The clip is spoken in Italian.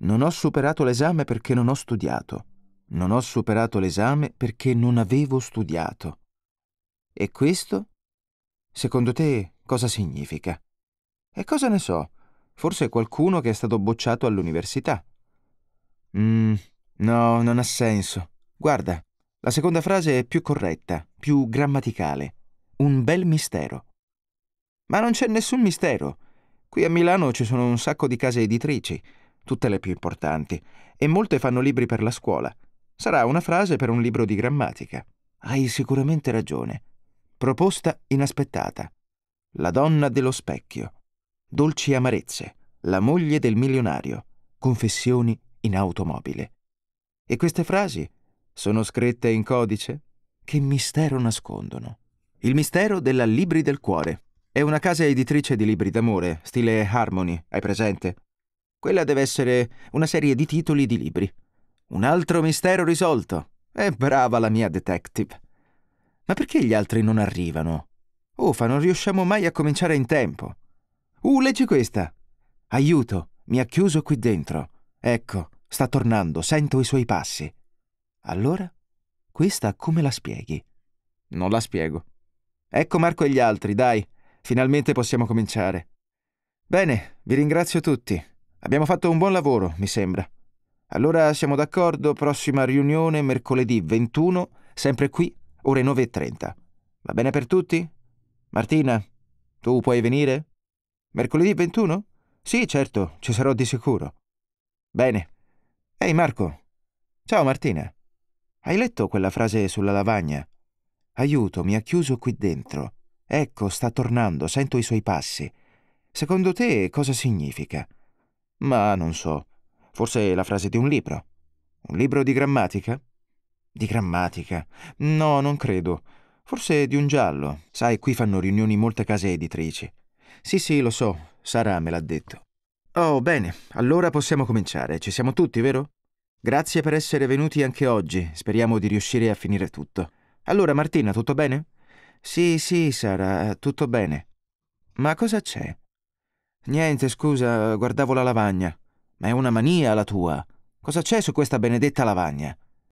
Non ho superato l'esame perché non ho studiato. Non ho superato l'esame perché non avevo studiato. E questo? Secondo te cosa significa? E cosa ne so? Forse qualcuno che è stato bocciato all'università. Mm, no, non ha senso. Guarda, la seconda frase è più corretta, più grammaticale. Un bel mistero. Ma non c'è nessun mistero. Qui a Milano ci sono un sacco di case editrici tutte le più importanti, e molte fanno libri per la scuola. Sarà una frase per un libro di grammatica. Hai sicuramente ragione. Proposta inaspettata. La donna dello specchio. Dolci amarezze. La moglie del milionario. Confessioni in automobile. E queste frasi sono scritte in codice? Che mistero nascondono? Il mistero della Libri del Cuore. È una casa editrice di libri d'amore, stile Harmony, hai presente? Quella deve essere una serie di titoli di libri. Un altro mistero risolto. È brava la mia detective. Ma perché gli altri non arrivano? Ufa, non riusciamo mai a cominciare in tempo. Uh, leggi questa. Aiuto, mi ha chiuso qui dentro. Ecco, sta tornando, sento i suoi passi. Allora, questa come la spieghi? Non la spiego. Ecco Marco e gli altri, dai. Finalmente possiamo cominciare. Bene, vi ringrazio tutti. Abbiamo fatto un buon lavoro, mi sembra. Allora siamo d'accordo, prossima riunione mercoledì 21, sempre qui, ore 9.30. Va bene per tutti? Martina, tu puoi venire? Mercoledì 21? Sì, certo, ci sarò di sicuro. Bene. Ehi Marco. Ciao Martina. Hai letto quella frase sulla lavagna? Aiuto, mi ha chiuso qui dentro. Ecco, sta tornando, sento i suoi passi. Secondo te cosa significa? Ma non so. Forse è la frase di un libro. Un libro di grammatica? Di grammatica? No, non credo. Forse di un giallo. Sai, qui fanno riunioni molte case editrici. Sì, sì, lo so. Sara me l'ha detto. Oh, bene. Allora possiamo cominciare. Ci siamo tutti, vero? Grazie per essere venuti anche oggi. Speriamo di riuscire a finire tutto. Allora, Martina, tutto bene? Sì, sì, Sara, tutto bene. Ma cosa c'è? Niente, scusa, guardavo la lavagna. Ma è una mania la tua. Cosa c'è su questa benedetta lavagna?